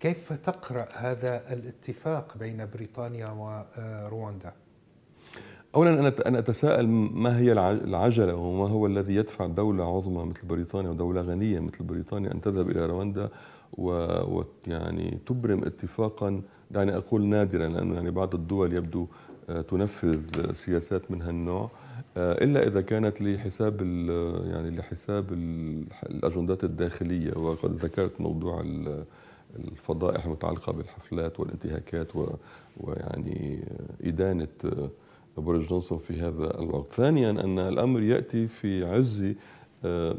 كيف تقرا هذا الاتفاق بين بريطانيا ورواندا؟ آه، اولا انا أنا اتساءل ما هي العجله وما هو الذي يدفع دوله عظمى مثل بريطانيا ودوله غنيه مثل بريطانيا ان تذهب الى رواندا و يعني تبرم اتفاقا دعني اقول نادرا لانه يعني بعض الدول يبدو آه، تنفذ سياسات من هالنوع آه، الا اذا كانت لحساب يعني لحساب الاجندات الداخليه وقد ذكرت موضوع ال الفضائح المتعلقة بالحفلات والانتهاكات و... ويعني إدانة بوريس جونسون في هذا الوقت ثانيا أن الأمر يأتي في عز آه،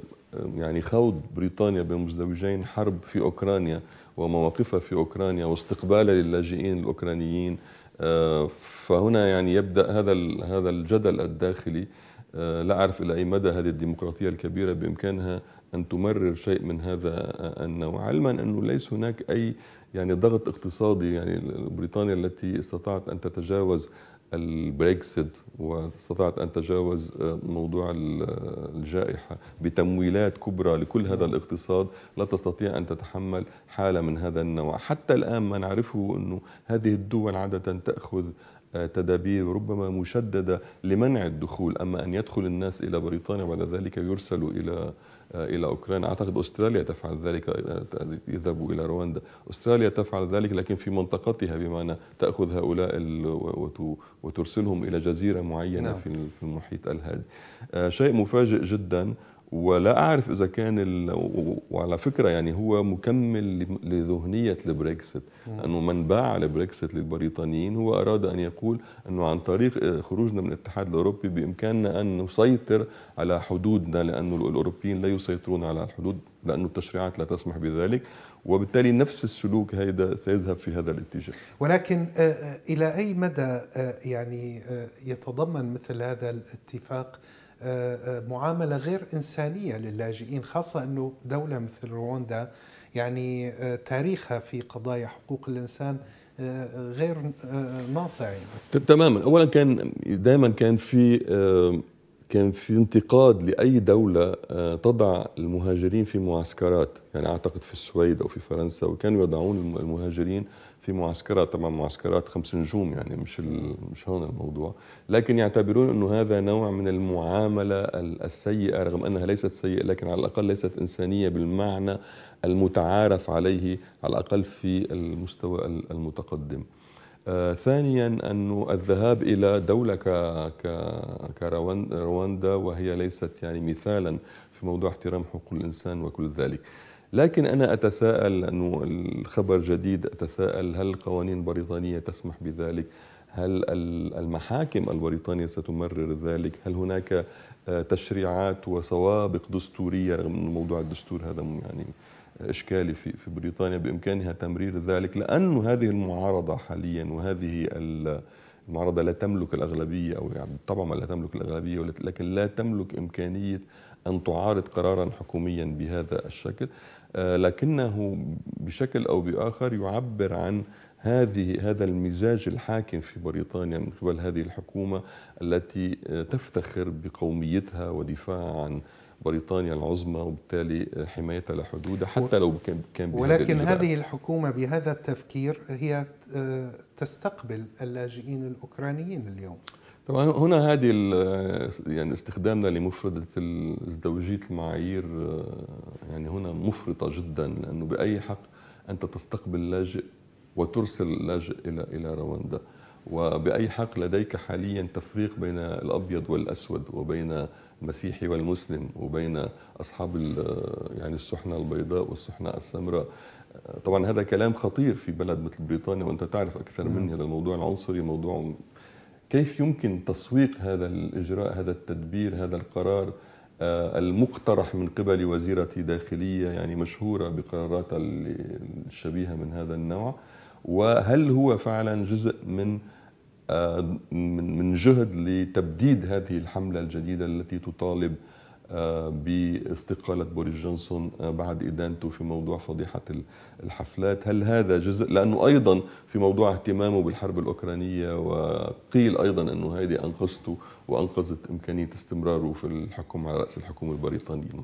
يعني خوض بريطانيا بمزدوجين حرب في أوكرانيا ومواقفها في أوكرانيا واستقبالها للاجئين الأوكرانيين آه، فهنا يعني يبدأ هذا هذا الجدل الداخلي آه، لا أعرف إلى أي مدى هذه الديمقراطية الكبيرة بإمكانها أن تمرر شيء من هذا النوع علما أنه ليس هناك أي يعني ضغط اقتصادي يعني بريطانيا التي استطاعت أن تتجاوز البريكسيت واستطاعت ان تتجاوز آه، موضوع آه، الجائحه بتمويلات كبرى لكل هذا نعم. الاقتصاد لا تستطيع ان تتحمل حاله من هذا النوع، حتى الان ما نعرفه انه هذه الدول عاده تاخذ آه، تدابير ربما مشدده لمنع الدخول اما ان يدخل الناس الى بريطانيا بعد ذلك يرسلوا الى آه، الى اوكرانيا اعتقد استراليا تفعل ذلك آه، يذهبوا الى رواندا استراليا تفعل ذلك لكن في منطقتها بمعنى تاخذ هؤلاء وترسلهم الى جزيره معينه نعم. في المحيط الهادي شيء مفاجئ جدا ولا اعرف اذا كان ال... وعلى فكره يعني هو مكمل لذهنيه البريكسيت انه من باع البريكسيت للبريطانيين هو اراد ان يقول انه عن طريق آه، خروجنا من الاتحاد الاوروبي بامكاننا ان نسيطر على حدودنا لانه الاوروبيين لا يسيطرون على الحدود لانه التشريعات لا تسمح بذلك وبالتالي نفس السلوك هيدا سيذهب في هذا الاتجاه ولكن آه، آه، الى اي مدى يعني يتضمن مثل هذا الاتفاق آه، آه، معامله غير انسانيه للاجئين خاصه انه دوله مثل رواندا يعني آه، تاريخها في قضايا حقوق الانسان غير ناصع يعني. تماما اولا كان دائما كان في كان في انتقاد لاي دوله آه، تضع المهاجرين في معسكرات يعني اعتقد في السويد او في فرنسا وكانوا يضعون المهاجرين في معسكرات طبعا معسكرات خمس نجوم يعني مش مش هون الموضوع لكن يعتبرون انه هذا نوع من المعامله السيئه رغم انها ليست سيئه لكن على الاقل ليست انسانيه بالمعنى المتعارف عليه على الاقل في المستوى المتقدم آه، ثانيا أن الذهاب إلى دولة كرواندا وهي ليست يعني مثالا في موضوع احترام حقوق الإنسان وكل ذلك لكن أنا أتساءل أنه الخبر جديد أتساءل هل القوانين البريطانية تسمح بذلك هل المحاكم البريطانية ستمرر ذلك هل هناك آه، تشريعات وسوابق دستورية رغم موضوع الدستور هذا يعني إشكالي في في بريطانيا بإمكانها تمرير ذلك لأن هذه المعارضة حاليا وهذه المعارضة لا تملك الأغلبية أو يعني طبعا لا تملك الأغلبية لكن لا تملك إمكانية أن تعارض قرارا حكوميا بهذا الشكل آه، لكنه بشكل أو بآخر يعبر عن هذه هذا المزاج الحاكم في بريطانيا من قبل هذه الحكومة التي آه، تفتخر بقوميتها ودفاع عن بريطانيا العظمى وبالتالي آه، حمايتها لحدودها حتى لو كان كان ولكن هذه الحكومة بهذا التفكير هي آه، تستقبل اللاجئين الأوكرانيين اليوم طبعا هنا هذه آه، يعني استخدامنا لمفردة ازدواجيه المعايير يعني هنا مفرطة جدا لأنه بأي حق أنت تستقبل لاجئ وترسل لاجئ إلى إلى رواندا وبأي حق لديك حاليا تفريق بين الأبيض والأسود وبين المسيحي والمسلم وبين أصحاب يعني السحنة البيضاء والسحنة السمراء طبعا هذا كلام خطير في بلد مثل بريطانيا وأنت تعرف أكثر نعم. مني هذا الموضوع العنصري موضوع كيف يمكن تسويق هذا الإجراء هذا التدبير هذا القرار آه، المقترح من قبل وزيرة داخلية يعني مشهورة بقراراتها الشبيهة من هذا النوع وهل هو فعلا جزء آه، من من جهد لتبديد هذه الحملة الجديدة التي تطالب آه، باستقالة بوريس جونسون آه، بعد إدانته في موضوع فضيحة الحفلات هل هذا جزء؟ لأنه أيضا في موضوع اهتمامه بالحرب الأوكرانية وقيل أيضا أنه هذه أنقذته وأنقذت إمكانية استمراره في الحكم على رأس الحكومة البريطانية